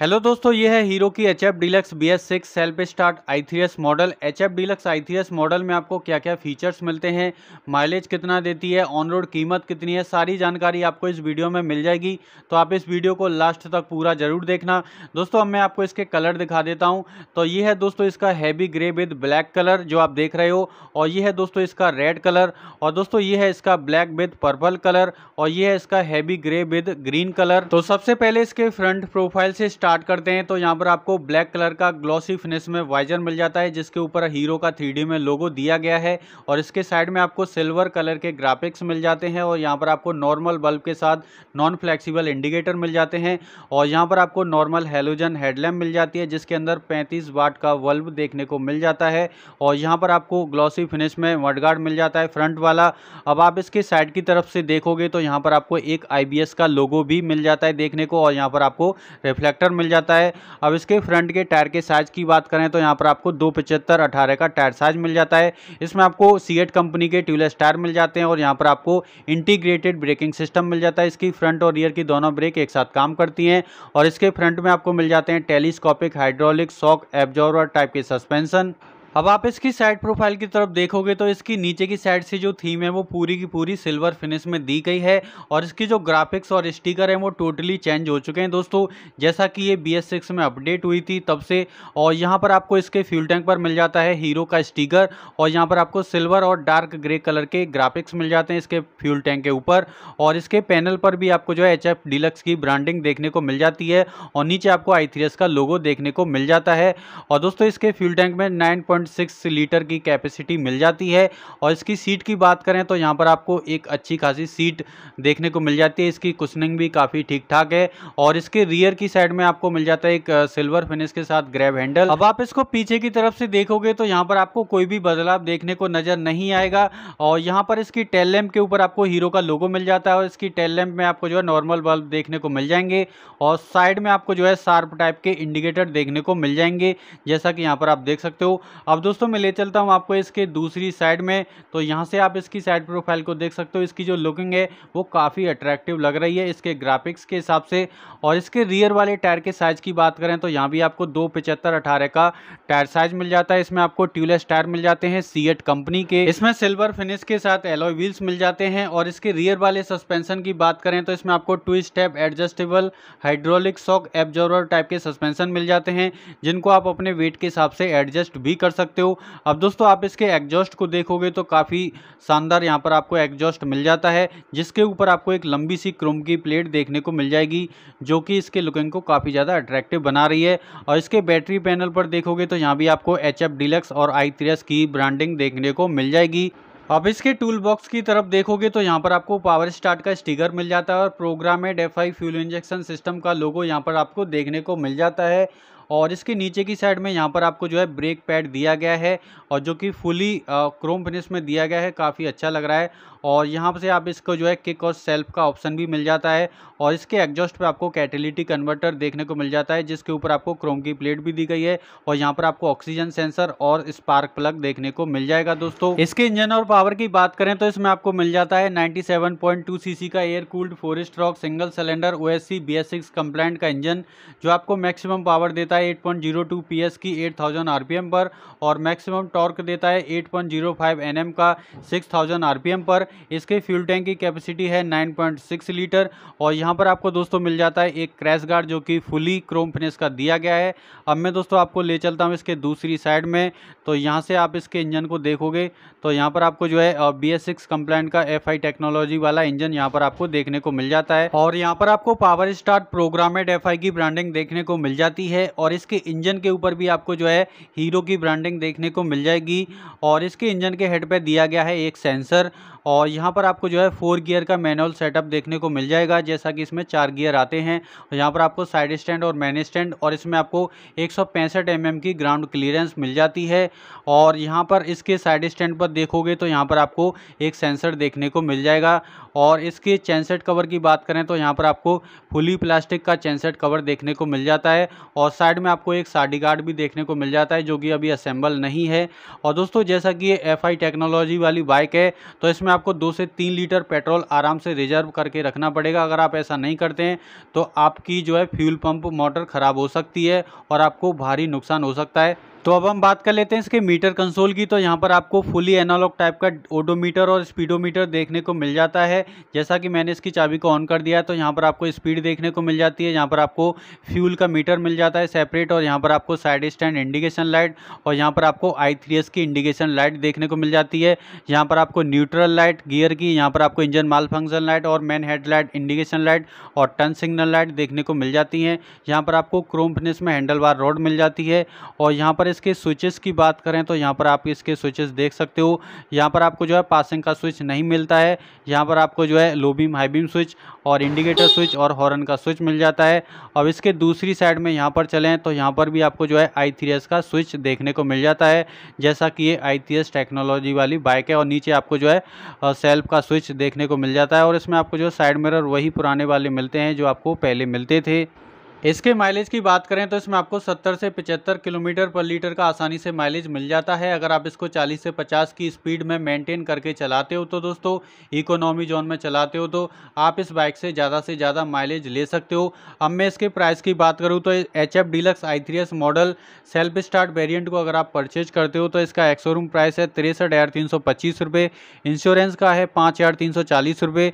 hello दोस्तों ये है हीरो की H F deluxe B S six self start I three S model H F deluxe I three S model में आपको क्या क्या फीचर्स मिलते हैं माइलेज कितना देती है ऑन रोड कीमत कितनी है सारी जानकारी आपको इस वीडियो में मिल जाएगी तो आप इस वीडियो को लास्ट तक पूरा जरूर देखना दोस्तों अब मैं आपको इसके कलर दिखा देता हूँ तो ये है दोस्तों इसका heavy grey with black colour जो आप देख रहे हो और ये है दोस्तों इसका रेड कलर और दोस्तों ये है इसका ब्लैक विद पर्पल कलर और ये है इसका heavy grey with green colour तो सबसे पहले इसके फ्रंट प्रोफाइल से स्टार्ट स्टार्ट करते हैं तो यहाँ पर आपको ब्लैक कलर का ग्लॉसी फिनिश में वाइजर मिल जाता है जिसके ऊपर हीरो का थ्री में लोगो दिया गया है और इसके साइड में आपको सिल्वर कलर के ग्राफिक्स मिल जाते हैं और यहाँ पर आपको नॉर्मल बल्ब के साथ नॉन फ्लेक्सीबल इंडिकेटर मिल जाते हैं और यहाँ पर आपको नॉर्मल हेलोजन हेडलैम्प मिल जाती है जिसके अंदर पैंतीस वाट का बल्ब देखने को मिल जाता है और यहाँ पर आपको ग्लॉसी फिनिश में मडगार्ड मिल जाता है फ्रंट वाला अब आप इसके साइड की तरफ से देखोगे तो यहाँ पर आपको एक आई का लोगो भी मिल जाता है देखने को और यहाँ पर आपको रिफ्लेक्टर मिल जाता है अब इसके फ्रंट के टायर के साइज़ की बात करें तो यहाँ पर आपको दो पचहत्तर अठारह का टायर साइज मिल जाता है इसमें आपको सी कंपनी के ट्यूबलेस टायर मिल जाते हैं और यहाँ पर आपको इंटीग्रेटेड ब्रेकिंग सिस्टम मिल जाता है इसकी फ्रंट और रियर की दोनों ब्रेक एक साथ काम करती हैं और इसके फ्रंट में आपको मिल जाते हैं telescopic hydraulic shock absorber type के सस्पेंशन अब आप इसकी साइड प्रोफाइल की तरफ देखोगे तो इसकी नीचे की साइड से जो थीम है वो पूरी की पूरी सिल्वर फिनिश में दी गई है और इसकी जो ग्राफिक्स और स्टिकर है वो टोटली चेंज हो चुके हैं दोस्तों जैसा कि ये बी सिक्स में अपडेट हुई थी तब से और यहाँ पर आपको इसके फ्यूल टैंक पर मिल जाता है हीरो का स्टिकर और यहाँ पर आपको सिल्वर और डार्क ग्रे कलर के ग्राफिक्स मिल जाते हैं इसके फ्यूल टैंक के ऊपर और इसके पैनल पर भी आपको जो है एच एफ डिलक्स की ब्रांडिंग देखने को मिल जाती है और नीचे आपको आई का लोगो देखने को मिल जाता है और दोस्तों इसके फ्यूल टैंक में नाइन पॉइंट सिक्स लीटर की कैपेसिटी मिल जाती है और इसकी सीट की बात करें तो यहाँ पर आपको एक अच्छी खासी सीट देखने को मिल जाती है इसकी कुशनिंग भी काफ़ी ठीक ठाक है और इसके रियर की साइड में आपको मिल जाता है एक सिल्वर फिनिश के साथ ग्रैब हैंडल अब आप इसको पीछे की तरफ से देखोगे तो यहाँ पर आपको कोई भी बदलाव देखने को नज़र नहीं आएगा और यहाँ पर इसकी टेल लैम्प के ऊपर आपको हीरो का लोगो मिल जाता है और इसकी टेल लैम्प में आपको जो है नॉर्मल बल्ब देखने को मिल जाएंगे और साइड में आपको जो है शार्प टाइप के इंडिकेटर देखने को मिल जाएंगे जैसा कि यहाँ पर आप देख सकते हो अब दोस्तों मैं ले चलता हूँ आपको इसके दूसरी साइड में तो यहाँ से आप इसकी साइड प्रोफाइल को देख सकते हो इसकी जो लुकिंग है वो काफ़ी अट्रैक्टिव लग रही है इसके ग्राफिक्स के हिसाब से और इसके रियर वाले टायर के साइज़ की बात करें तो यहाँ भी आपको दो पिचहत्तर अठारह का टायर साइज मिल जाता है इसमें आपको ट्यूबलेस टायर मिल जाते हैं सी कंपनी के इसमें सिल्वर फिनिश के साथ एलोय व्हील्स मिल जाते हैं और इसके रियर वाले सस्पेंशन की बात करें तो इसमें आपको two step adjustable hydraulic shock absorber type के सस्पेंशन मिल जाते हैं जिनको आप अपने वेट के हिसाब से एडजस्ट भी कर सकते हो अब दोस्तों आप इसके एग्जॉस्ट को देखोगे तो काफ़ी शानदार यहाँ पर आपको एग्जॉस्ट मिल जाता है जिसके ऊपर आपको एक लंबी सी क्रोम की प्लेट देखने को मिल जाएगी जो कि इसके लुकिंग को काफ़ी ज़्यादा अट्रैक्टिव बना रही है और इसके बैटरी पैनल पर देखोगे तो यहाँ भी आपको एच एफ डिलक्स और आई की ब्रांडिंग देखने को मिल जाएगी अब इसके टूल बॉक्स की तरफ देखोगे तो यहाँ पर आपको पावर स्टार्ट का स्टिकर मिल जाता है और programmed F I fuel injection system का लोगो यहाँ पर आपको देखने को मिल जाता है और इसके नीचे की साइड में यहाँ पर आपको जो है ब्रेक पैड दिया गया है और जो कि फुली क्रोम फिनिश में दिया गया है काफ़ी अच्छा लग रहा है और यहाँ से आप इसको जो है किक और सेल्फ का ऑप्शन भी मिल जाता है और इसके एग्जॉस्ट पे आपको कैटेलिटी कन्वर्टर देखने को मिल जाता है जिसके ऊपर आपको क्रोम की प्लेट भी दी गई है और यहाँ पर आपको ऑक्सीजन सेंसर और स्पार्क प्लग देखने को मिल जाएगा दोस्तों इसके इंजन और पावर की बात करें तो इसमें आपको मिल जाता है 97.2 सीसी का air cooled four stroke single cylinder एस बीएस6 कंप्लाइंट का इंजन जो आपको मैक्सिमम पावर देता है एट पॉइंट की एट थाउजेंड पर और मैक्सिमम टॉर्क देता है एट पॉइंट का सिक्स थाउजेंड पर इसके फ्यूल टैंक की कैपेसिटी है 9.6 लीटर और यहाँ पर आपको दोस्तों मिल जाता है एक क्रैश गार्ड जो कि फुली क्रोम फिनिश का दिया गया है अब मैं दोस्तों आपको ले चलता हूँ इसके दूसरी साइड में तो यहाँ से आप इसके इंजन को देखोगे तो यहाँ पर आपको जो है बी एस सिक्स का एफ टेक्नोलॉजी वाला इंजन यहाँ पर आपको देखने को मिल जाता है और यहाँ पर आपको पावर स्टार्ट प्रोग्रामेड एफ की ब्रांडिंग देखने को मिल जाती है और इसके इंजन के ऊपर भी आपको जो है हीरो की ब्रांडिंग देखने को मिल जाएगी और इसके इंजन के हेड पे दिया गया है एक सेंसर और यहाँ पर आपको जो है फोर गियर का मैनुअल सेटअप देखने को मिल जाएगा जैसा कि इसमें चार गियर आते हैं और यहाँ पर आपको साइड स्टैंड और मैन स्टैंड और इसमें आपको एक सौ mm की ग्राउंड क्लियरेंस मिल जाती है और यहाँ पर इसके साइड स्टैंड पर देखोगे तो यहाँ पर आपको एक सेंसर देखने को मिल जाएगा और इसके चैनसेट कवर की बात करें तो यहाँ पर आपको फुली प्लास्टिक का चैनसेट कवर देखने को मिल जाता है और साइड में आपको एक साडी गार्ड भी देखने को मिल जाता है जो कि अभी असेंबल नहीं है और दोस्तों जैसा कि एफ टेक्नोलॉजी वाली बाइक है तो इसमें आपको दो से तीन लीटर पेट्रोल आराम से रिजर्व करके रखना पड़ेगा अगर आप ऐसा नहीं करते हैं तो आपकी जो है फ्यूल पंप मोटर ख़राब हो सकती है और आपको भारी नुकसान हो सकता है तो अब हम बात कर लेते हैं इसके मीटर कंसोल की तो यहाँ पर आपको फुली एनालॉग टाइप का ओडोमीटर और स्पीडोमीटर देखने को मिल जाता है जैसा कि मैंने इसकी चाबी को ऑन कर दिया तो यहाँ पर आपको स्पीड देखने को मिल जाती है यहाँ पर आपको फ्यूल का मीटर मिल जाता है सेपरेट और यहाँ पर आपको साइड स्टैंड इंडिकेशन लाइट और यहाँ पर आपको आई की इंडिकेशन लाइट देखने को मिल जाती है यहाँ पर आपको न्यूट्रल लाइट गियर की यहाँ पर आपको इंजन माल फंक्शन लाइट और main head light indication light और टर्न सिग्नल लाइट देखने को मिल जाती है यहाँ पर आपको क्रोम फिनिश में हैंडल बार रोड मिल जाती है और यहाँ पर इसके स्विचेस की बात करें तो यहाँ पर आप इसके स्विचेस देख सकते हो यहाँ पर आपको जो है पासिंग का स्विच नहीं मिलता है यहाँ पर आपको जो है low beam high beam switch और इंडिकेटर स्विच और हॉर्न का स्विच मिल जाता है अब इसके दूसरी साइड में यहाँ पर चलें तो यहाँ पर भी आपको जो है आई का स्विच देखने को मिल जाता है जैसा कि ये आई टेक्नोलॉजी वाली बाइक है और नीचे आपको जो है सेल्फ का स्विच देखने को मिल जाता है और इसमें आपको जो साइड मिरर वही पुराने वाले मिलते हैं जो आपको पहले मिलते थे इसके माइलेज की बात करें तो इसमें आपको 70 से 75 किलोमीटर पर लीटर का आसानी से माइलेज मिल जाता है अगर आप इसको 40 से 50 की स्पीड में मेंटेन करके चलाते हो तो दोस्तों इकोनॉमी जोन में चलाते हो तो आप इस बाइक से ज़्यादा से ज़्यादा माइलेज ले सकते हो अब मैं इसके प्राइस की बात करूँ तो H F deluxe I three S model self start variant को अगर आप परचेज करते हो तो इसका एक प्राइस है तिरसठ हज़ार तीन सौ पच्चीस रुपये इंश्योरेंस का है पाँच हज़ार तीन सौ चालीस रुपये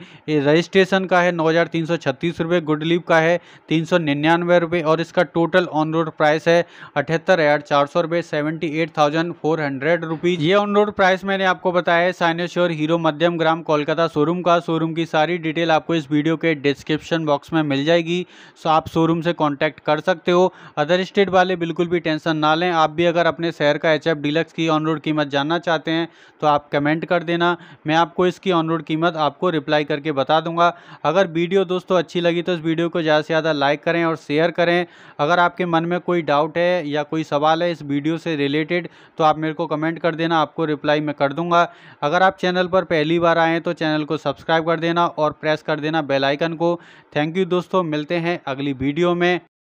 रजिस्ट्रेशन का है नौ हज़ार तीन सौ छत्तीस रुपये गुड का है तीन सौ निन्यानवे निन्यानवे रुपये और इसका टोटल ऑन रोड प्राइस है अठहत्तर हज़ार चार सौ रुपये seventy eight thousand four hundred rupees ये ऑन रोड प्राइस मैंने आपको बताया है signature Hero Madhyamgram Kolkata showroom का शोरूम की सारी डिटेल आपको इस वीडियो के डिस्क्रिप्शन बॉक्स में मिल जाएगी सो आप शोरूम से कॉन्टैक्ट कर सकते हो अदर स्टेट वाले बिल्कुल भी टेंशन ना लें आप भी अगर अपने शहर का एच एफ डिलक्स की ऑन रोड कीमत जानना चाहते हैं तो आप कमेंट कर देना मैं आपको इसकी ऑन रोड कीमत आपको रिप्लाई करके बता दूंगा अगर वीडियो दोस्तों अच्छी लगी तो इस वीडियो को ज़्यादा से ज़्यादा लाइक करें और शेयर करें अगर आपके मन में कोई डाउट है या कोई सवाल है इस वीडियो से रिलेटेड तो आप मेरे को कमेंट कर देना आपको रिप्लाई मैं कर दूंगा अगर आप चैनल पर पहली बार आएँ तो चैनल को सब्सक्राइब कर देना और प्रेस कर देना बेलाइकन को थैंक यू दोस्तों मिलते हैं अगली वीडियो में